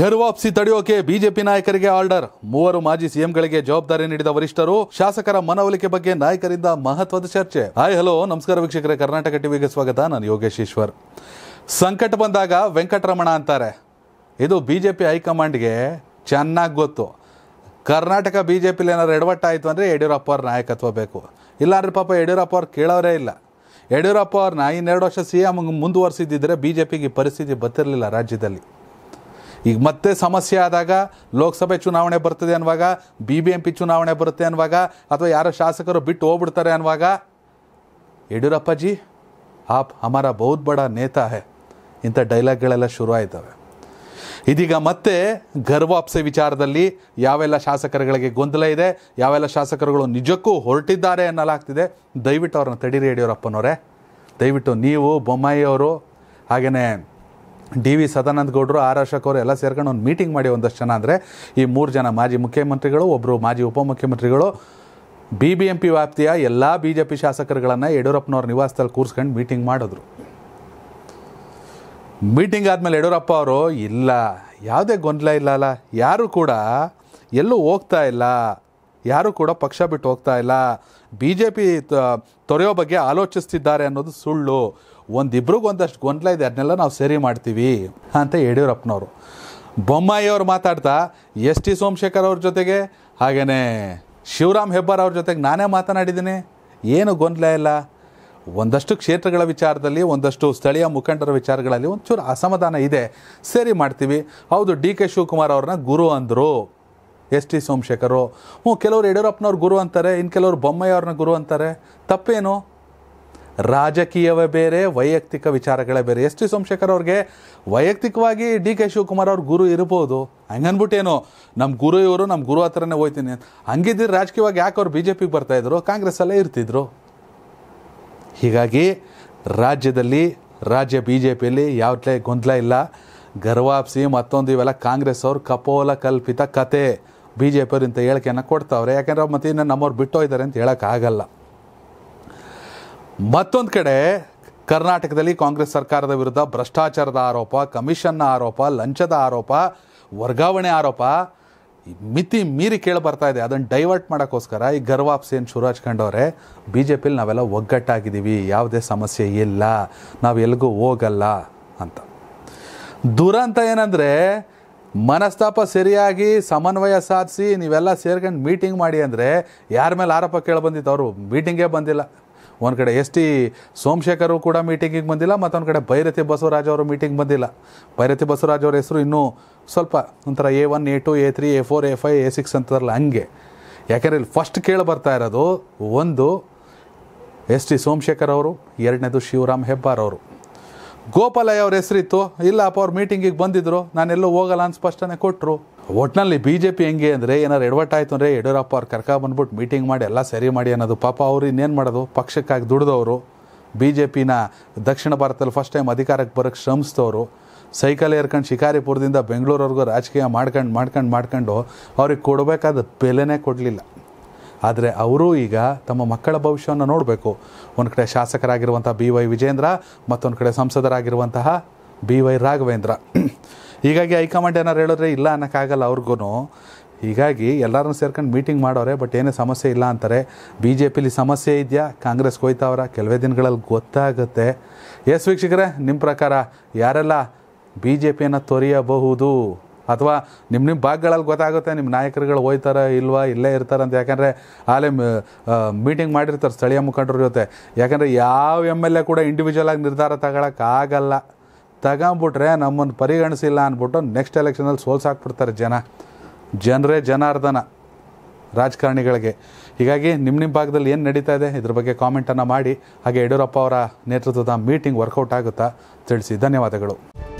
ಘರ್ ವಾಪಸಿ ತಡೆಯೋಕೆ BJP ನಾಯಕರಿಗೆ order ಮೂವರು ಮಾಜಿ ಸಿಎಂಗಳಿಗೆ ಜವಾಬ್ದಾರಿ ನೀಡಿದ ವರಿಷ್ಠರು ಶಾಸಕರ ಮನವೊಲಿಕೆ ಬಗ್ಗೆ ನಾಯಕರಿಂದ ಮಹತ್ವದ ಚರ್ಚೆ ಹಾಯ್ ಹಲೋ ನಮಸ್ಕಾರ ವೀಕ್ಷಕರೇ ಕರ್ನಾಟಕ ಟಿವಿಗೆ ಸ್ವಾಗತ ನಾನು ಯೋಗೇಶ್ ಈಶ್ವರ್ ಸಂಕಟ ಬಂದಾಗ ವೆಂಕಟರಮಣ ಅಂತಾರೆ ಇದು ಬಿಜೆಪಿ ಹೈಕಮಾಂಡ್ಗೆ ಚೆನ್ನಾಗಿ ಗೊತ್ತು ಕರ್ನಾಟಕ ಬಿ ಏನಾದ್ರು ಎಡವಟ್ಟಾಯಿತು ಅಂದರೆ ಯಡಿಯೂರಪ್ಪ ಅವ್ರ ನಾಯಕತ್ವ ಬೇಕು ಇಲ್ಲಾಂದ್ರೆ ಪಾಪ ಯಡಿಯೂರಪ್ಪ ಅವ್ರು ಕೇಳೋರೇ ಇಲ್ಲ ಯಡಿಯೂರಪ್ಪ ಅವ್ರನ್ನ ಇನ್ನೆರಡು ವರ್ಷ ಸಿ ಎಂ ಮುಂದುವರಿಸಿದ್ದಿದ್ರೆ ಬಿ ಪರಿಸ್ಥಿತಿ ಬತ್ತಿರಲಿಲ್ಲ ರಾಜ್ಯದಲ್ಲಿ ಈಗ ಮತ್ತೆ ಸಮಸ್ಯೆ ಆದಾಗ ಲೋಕಸಭೆ ಚುನಾವಣೆ ಬರ್ತದೆ ಅನ್ನುವಾಗ ಬಿ ಬಿ ಎಂ ಪಿ ಚುನಾವಣೆ ಬರುತ್ತೆ ಅನ್ನುವಾಗ ಅಥವಾ ಯಾರೋ ಶಾಸಕರು ಬಿಟ್ಟು ಹೋಗ್ಬಿಡ್ತಾರೆ ಅನ್ನುವಾಗ ಯಡಿಯೂರಪ್ಪಾಜಿ ಆಪ್ ಅಮರ ಬಹುತ್ ಬಡ ನೇತಾ ಹೇ ಇಂಥ ಡೈಲಾಗ್ಗಳೆಲ್ಲ ಶುರು ಆಯ್ತವೆ ಇದೀಗ ಮತ್ತೆ ಗರ್ವಾಪ್ಸೆ ವಿಚಾರದಲ್ಲಿ ಯಾವೆಲ್ಲ ಶಾಸಕರುಗಳಿಗೆ ಗೊಂದಲ ಇದೆ ಯಾವೆಲ್ಲ ಶಾಸಕರುಗಳು ನಿಜಕ್ಕೂ ಹೊರಟಿದ್ದಾರೆ ಅನ್ನಲಾಗ್ತಿದೆ ದಯವಿಟ್ಟು ಅವ್ರನ್ನ ತಡೀರಿ ಯಡಿಯೂರಪ್ಪನವರೇ ದಯವಿಟ್ಟು ನೀವು ಬೊಮ್ಮಾಯಿಯವರು ಹಾಗೆಯೇ ಡಿ ವಿ ಸದಾನಂದ ಗೌಡರು ಆರ್ ಅಶೋಕ್ ಅವರು ಎಲ್ಲ ಸೇರ್ಕೊಂಡು ಒಂದು ಮೀಟಿಂಗ್ ಮಾಡಿ ಒಂದಷ್ಟು ಜನ ಅಂದರೆ ಈ ಮೂರು ಜನ ಮಾಜಿ ಮುಖ್ಯಮಂತ್ರಿಗಳು ಒಬ್ಬರು ಮಾಜಿ ಉಪಮುಖ್ಯಮಂತ್ರಿಗಳು ಬಿ ಬಿ ಎಂ ಪಿ ವ್ಯಾಪ್ತಿಯ ಎಲ್ಲ ಬಿ ಜೆ ಪಿ ಶಾಸಕರುಗಳನ್ನು ಯಡಿಯೂರಪ್ಪನವ್ರ ನಿವಾಸದಲ್ಲಿ ಕೂರಿಸ್ಕೊಂಡು ಮೀಟಿಂಗ್ ಮಾಡಿದ್ರು ಮೀಟಿಂಗ್ ಆದಮೇಲೆ ಯಡಿಯೂರಪ್ಪ ಅವರು ಇಲ್ಲ ಯಾವುದೇ ಗೊಂದಲ ಇಲ್ಲ ಅಲ್ಲ ಯಾರೂ ಕೂಡ ಎಲ್ಲೂ ಹೋಗ್ತಾ ಇಲ್ಲ ಯಾರೂ ಕೂಡ ಪಕ್ಷ ಬಿಟ್ಟು ಹೋಗ್ತಾ ಇಲ್ಲ ಬಿ ಜೆ ಪಿ ತೊರೆಯೋ ಬಗ್ಗೆ ಆಲೋಚಿಸ್ತಿದ್ದಾರೆ ಅನ್ನೋದು ಸುಳ್ಳು ಒಂದಿಬ್ರಿಗೂ ಒಂದಷ್ಟು ಗೊಂದಲ ಇದೆ ಅದನ್ನೆಲ್ಲ ನಾವು ಸರಿ ಮಾಡ್ತೀವಿ ಅಂತ ಯಡಿಯೂರಪ್ಪನವರು ಬೊಮ್ಮಾಯಿಯವರು ಮಾತಾಡ್ತಾ ಎಸ್ ಟಿ ಸೋಮಶೇಖರ್ ಅವ್ರ ಜೊತೆಗೆ ಹಾಗೆಯೇ ಶಿವರಾಮ್ ಹೆಬ್ಬಾರ್ ಅವ್ರ ಜೊತೆಗೆ ನಾನೇ ಮಾತನಾಡಿದ್ದೀನಿ ಏನು ಗೊಂದಲ ಇಲ್ಲ ಒಂದಷ್ಟು ಕ್ಷೇತ್ರಗಳ ವಿಚಾರದಲ್ಲಿ ಒಂದಷ್ಟು ಸ್ಥಳೀಯ ಮುಖಂಡರ ವಿಚಾರಗಳಲ್ಲಿ ಒಂಚೂರು ಅಸಮಾಧಾನ ಇದೆ ಸರಿ ಮಾಡ್ತೀವಿ ಹೌದು ಡಿ ಕೆ ಶಿವಕುಮಾರ್ ಅವ್ರನ್ನ ಗುರು ಅಂದರು ಎಸ್ ಟಿ ಸೋಮಶೇಖರು ಹ್ಞೂ ಕೆಲವರು ಯಡಿಯೂರಪ್ಪನವ್ರು ಗುರು ಅಂತಾರೆ ಇನ್ನು ಕೆಲವರು ಬೊಮ್ಮಯ್ಯವ್ರನ್ನ ಗುರು ಅಂತಾರೆ ತಪ್ಪೇನು ರಾಜಕೀಯವೇ ಬೇರೆ ವೈಯಕ್ತಿಕ ವಿಚಾರಗಳೇ ಬೇರೆ ಎಸ್ ಟಿ ಸೋಮಶೇಖರ್ ಅವ್ರಿಗೆ ವೈಯಕ್ತಿಕವಾಗಿ ಡಿ ಕೆ ಶಿವಕುಮಾರ್ ಅವ್ರ ಗುರು ಇರ್ಬೋದು ಅಂದ್ಬಿಟ್ಟೇನು ನಮ್ಮ ಗುರು ಇವರು ನಮ್ಮ ಗುರು ಹತ್ರನೇ ಹೋಯ್ತೀನಿ ಹಂಗಿದ್ರೆ ರಾಜಕೀಯವಾಗಿ ಯಾಕೆ ಅವ್ರು ಬಿ ಜೆ ಪಿಗೆ ಬರ್ತಾಯಿದ್ರು ಕಾಂಗ್ರೆಸ್ಸಲ್ಲೇ ಇರ್ತಿದ್ರು ಹೀಗಾಗಿ ರಾಜ್ಯದಲ್ಲಿ ರಾಜ್ಯ ಬಿ ಜೆ ಪಿಯಲ್ಲಿ ಯಾವುದೇ ಗೊಂದಲ ಇಲ್ಲ ಗರ್ವಾಪ್ಸಿ ಮತ್ತೊಂದು ಇವೆಲ್ಲ ಕಾಂಗ್ರೆಸ್ ಅವ್ರ ಕಪೋಲ ಕಲ್ಪಿತ ಕತೆ ಬಿ ಜೆ ಪಿಯವರು ಇಂಥ ಹೇಳಿಕೆಯನ್ನು ಕೊಡ್ತಾವ್ರೆ ಯಾಕೆಂದ್ರೆ ಮತ್ತೆ ಇನ್ನು ನಮ್ಮವ್ರು ಬಿಟ್ಟೋಯ್ತಾರೆ ಅಂತ ಹೇಳೋಕ್ಕಾಗಲ್ಲ ಮತ್ತೊಂದು ಕಡೆ ಕರ್ನಾಟಕದಲ್ಲಿ ಕಾಂಗ್ರೆಸ್ ಸರ್ಕಾರದ ವಿರುದ್ಧ ಭ್ರಷ್ಟಾಚಾರದ ಆರೋಪ ಕಮಿಷನ್ನ ಆರೋಪ ಲಂಚದ ಆರೋಪ ವರ್ಗಾವಣೆ ಆರೋಪ ಮಿತಿ ಮೀರಿ ಕೇಳಿ ಬರ್ತಾ ಇದೆ ಅದನ್ನು ಡೈವರ್ಟ್ ಮಾಡೋಕ್ಕೋಸ್ಕರ ಈ ಏನು ಶುರು ಹಚ್ಕೊಂಡವ್ರೆ ಬಿ ಜೆ ಪಿಲಿ ನಾವೆಲ್ಲ ಒಗ್ಗಟ್ಟಾಗಿದ್ದೀವಿ ಯಾವುದೇ ಸಮಸ್ಯೆ ಇಲ್ಲ ನಾವು ಎಲ್ಲಿಗೂ ಹೋಗಲ್ಲ ಅಂತ ದುರಂತ ಏನಂದರೆ ಮನಸ್ತಾಪ ಸರಿಯಾಗಿ ಸಮನ್ವಯ ಸಾಧಿಸಿ ನೀವೆಲ್ಲ ಸೇರ್ಕೊಂಡು ಮೀಟಿಂಗ್ ಮಾಡಿ ಅಂದರೆ ಯಾರ ಮೇಲೆ ಆರೋಪ ಕೇಳಿ ಅವರು ಮೀಟಿಂಗೇ ಬಂದಿಲ್ಲ ಒಂದು ಕಡೆ ಎಸ್ ಟಿ ಸೋಮಶೇಖರು ಕೂಡ ಮೀಟಿಂಗಿಗೆ ಬಂದಿಲ್ಲ ಮತ್ತೊಂದು ಕಡೆ ಭೈರತಿ ಬಸವರಾಜ್ ಅವರು ಮೀಟಿಂಗ್ ಬಂದಿಲ್ಲ ಭೈರತಿ ಬಸವರಾಜ್ ಅವರ ಹೆಸರು ಇನ್ನೂ ಸ್ವಲ್ಪ ಒಂಥರ A one A two A three A four A five A six ಅಂತಾರಲ್ಲ ಹಂಗೆ ಯಾಕೆಂದರೆ ಇಲ್ಲಿ ಫಸ್ಟ್ ಕೇಳಿ ಬರ್ತಾ ಇರೋದು ಒಂದು ಎಸ್ ಟಿ ಸೋಮಶೇಖರ್ ಅವರು ಎರಡನೇದು ಶಿವರಾಮ್ ಹೆಬ್ಬಾರ್ ಅವರು ಗೋಪಾಲಯ್ಯ ಅವ್ರ ಹೆಸರಿತ್ತು ಇಲ್ಲಪ್ಪ ಅವ್ರು ಮೀಟಿಂಗಿಗೆ ಬಂದಿದ್ರು ನಾನೆಲ್ಲೂ ಹೋಗಲ್ಲ ಅಂತ ಸ್ಪಷ್ಟನೆ ಕೊಟ್ಟರು ಒಟ್ನಲ್ಲಿ ಬಿ ಜೆ ಪಿ ಹೆಂಗೆ ಅಂದರೆ ಏನಾರು ಎಡವಟ್ಟಾಯ್ತು ಆಯಿತು ಅಂದರೆ ಯಡಿಯೂರಪ್ಪ ಅವ್ರು ಕರ್ಕ ಬಂದ್ಬಿಟ್ಟು ಮೀಟಿಂಗ್ ಮಾಡಿ ಎಲ್ಲ ಸರಿ ಮಾಡಿ ಅನ್ನೋದು ಪಾಪ ಅವ್ರು ಇನ್ನೇನು ಮಾಡೋದು ಪಕ್ಷಕ್ಕಾಗಿ ದುಡಿದವರು ಬಿ ಜೆ ಪಿನ ದಕ್ಷಿಣ ಭಾರತದಲ್ಲಿ ಫಸ್ಟ್ ಟೈಮ್ ಅಧಿಕಾರಕ್ಕೆ ಬರೋಕ್ಕೆ ಶ್ರಮಿಸಿದವರು ಸೈಕಲ್ ಏರ್ಕೊಂಡು ಶಿಕಾರಿಪುರದಿಂದ ಬೆಂಗಳೂರವರೆಗೂ ರಾಜಕೀಯ ಮಾಡ್ಕೊಂಡು ಮಾಡ್ಕೊಂಡು ಮಾಡ್ಕೊಂಡು ಅವ್ರಿಗೆ ಕೊಡಬೇಕಾದ ಬೆಲೆನೇ ಕೊಡಲಿಲ್ಲ ಆದರೆ ಅವರು ಈಗ ತಮ್ಮ ಮಕ್ಕಳ ಭವಿಷ್ಯವನ್ನು ನೋಡಬೇಕು ಒಂದು ಕಡೆ ಶಾಸಕರಾಗಿರುವಂಥ ಬಿ ವೈ ವಿಜೇಂದ್ರ ಮತ್ತೊಂದು ಕಡೆ ಸಂಸದರಾಗಿರುವಂತಹ ಬಿ ವೈ ರಾಘವೇಂದ್ರ ಹೀಗಾಗಿ ಹೈಕಮಾಂಡ್ ಏನಾರು ಹೇಳಿದ್ರೆ ಇಲ್ಲ ಅನ್ನೋಕ್ಕಾಗಲ್ಲ ಅವ್ರಿಗೂ ಹೀಗಾಗಿ ಎಲ್ಲರನ್ನು ಸೇರ್ಕೊಂಡು ಮೀಟಿಂಗ್ ಮಾಡೋರೆ ಬಟ್ ಏನೇ ಸಮಸ್ಯೆ ಇಲ್ಲ ಅಂತಾರೆ ಬಿ ಜೆ ಪಿಲಿ ಸಮಸ್ಯೆ ಇದೆಯಾ ಕಾಂಗ್ರೆಸ್ ಹೋಯ್ತಾವ್ರ ಕೆಲವೇ ದಿನಗಳಲ್ಲಿ ಗೊತ್ತಾಗುತ್ತೆ ಎಸ್ ವೀಕ್ಷಕರೇ ನಿಮ್ಮ ಪ್ರಕಾರ ಯಾರೆಲ್ಲ ಬಿ ಜೆ ಪಿಯನ್ನು ತೊರೆಯಬಹುದು ಅಥವಾ ನಿಮ್ಮ ನಿಮ್ಮ ಭಾಗಗಳಲ್ಲಿ ಗೊತ್ತಾಗುತ್ತೆ ನಿಮ್ಮ ನಾಯಕರುಗಳು ಹೋಯ್ತಾರೆ ಇಲ್ವಾ ಇಲ್ಲೇ ಇರ್ತಾರೆ ಅಂತ ಯಾಕಂದರೆ ಆಲೇ ಮೀಟಿಂಗ್ ಮಾಡಿರ್ತಾರೆ ಸ್ಥಳೀಯ ಮುಖಂಡರ ಜೊತೆ ಯಾಕಂದರೆ ಯಾವ ಎಮ್ ಎಲ್ ಎ ಕೂಡ ಆಗಿ ನಿರ್ಧಾರ ಆಗಲ್ಲ ತಗೊಂಬಿಟ್ರೆ ನಮ್ಮನ್ನು ಪರಿಗಣಿಸಿಲ್ಲ ಅಂದ್ಬಿಟ್ಟು ನೆಕ್ಸ್ಟ್ ಎಲೆಕ್ಷನಲ್ಲಿ ಸೋಲ್ಸಾಕ್ಬಿಡ್ತಾರೆ ಜನ ಜನರೇ ಜನಾರ್ದನ ರಾಜಕಾರಣಿಗಳಿಗೆ ಹೀಗಾಗಿ ನಿಮ್ಮ ನಿಮ್ಮ ಭಾಗದಲ್ಲಿ ಏನು ನಡೀತಾ ಇದೆ ಇದ್ರ ಬಗ್ಗೆ ಕಾಮೆಂಟನ್ನು ಮಾಡಿ ಹಾಗೆ ಯಡಿಯೂರಪ್ಪ ಅವರ ನೇತೃತ್ವದ ಮೀಟಿಂಗ್ ವರ್ಕೌಟ್ ಆಗುತ್ತಾ ತಿಳಿಸಿ ಧನ್ಯವಾದಗಳು